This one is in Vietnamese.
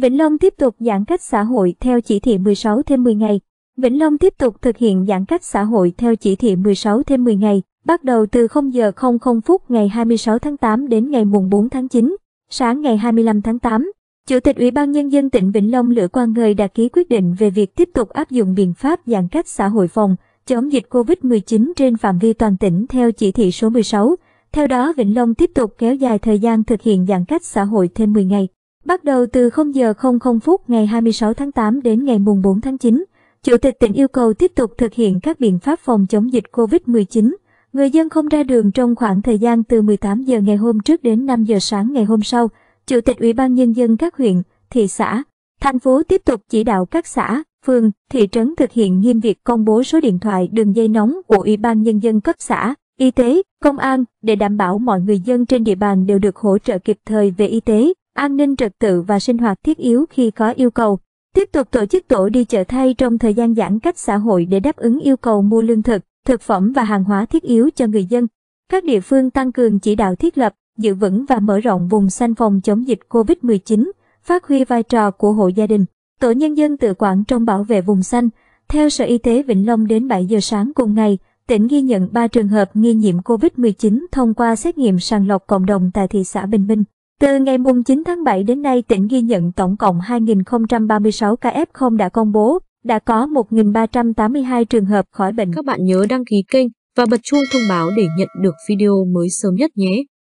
Vĩnh Long tiếp tục giãn cách xã hội theo chỉ thị 16 thêm 10 ngày. Vĩnh Long tiếp tục thực hiện giãn cách xã hội theo chỉ thị 16 thêm 10 ngày, bắt đầu từ 0 giờ 00 phút ngày 26 tháng 8 đến ngày mùng 4 tháng 9, sáng ngày 25 tháng 8. Chủ tịch Ủy ban Nhân dân tỉnh Vĩnh Long Lữ Quang Ngời đã ký quyết định về việc tiếp tục áp dụng biện pháp giãn cách xã hội phòng chống dịch COVID-19 trên phạm vi toàn tỉnh theo chỉ thị số 16. Theo đó, Vĩnh Long tiếp tục kéo dài thời gian thực hiện giãn cách xã hội thêm 10 ngày. Bắt đầu từ 0 giờ 00 phút ngày 26 tháng 8 đến ngày mùng 4 tháng 9, Chủ tịch tỉnh yêu cầu tiếp tục thực hiện các biện pháp phòng chống dịch COVID-19. Người dân không ra đường trong khoảng thời gian từ 18 giờ ngày hôm trước đến 5 giờ sáng ngày hôm sau. Chủ tịch Ủy ban Nhân dân các huyện, thị xã, thành phố tiếp tục chỉ đạo các xã, phường, thị trấn thực hiện nghiêm việc công bố số điện thoại đường dây nóng của Ủy ban Nhân dân cấp xã, y tế, công an để đảm bảo mọi người dân trên địa bàn đều được hỗ trợ kịp thời về y tế, an ninh trật tự và sinh hoạt thiết yếu khi có yêu cầu. Tiếp tục tổ chức tổ đi chợ thay trong thời gian giãn cách xã hội để đáp ứng yêu cầu mua lương thực, thực phẩm và hàng hóa thiết yếu cho người dân. Các địa phương tăng cường chỉ đạo thiết lập, giữ vững và mở rộng vùng xanh phòng chống dịch COVID-19, phát huy vai trò của hộ gia đình. Tổ nhân dân tự quản trong bảo vệ vùng xanh. Theo Sở Y tế Vĩnh Long đến 7 giờ sáng cùng ngày, tỉnh ghi nhận 3 trường hợp nghi nhiễm COVID-19 thông qua xét nghiệm sàng lọc cộng đồng tại thị xã Bình Minh. Từ ngày 9 tháng 7 đến nay, tỉnh ghi nhận tổng cộng 2.036 ca F0 đã công bố, đã có 1.382 trường hợp khỏi bệnh. Các bạn nhớ đăng ký kênh và bật chuông thông báo để nhận được video mới sớm nhất nhé.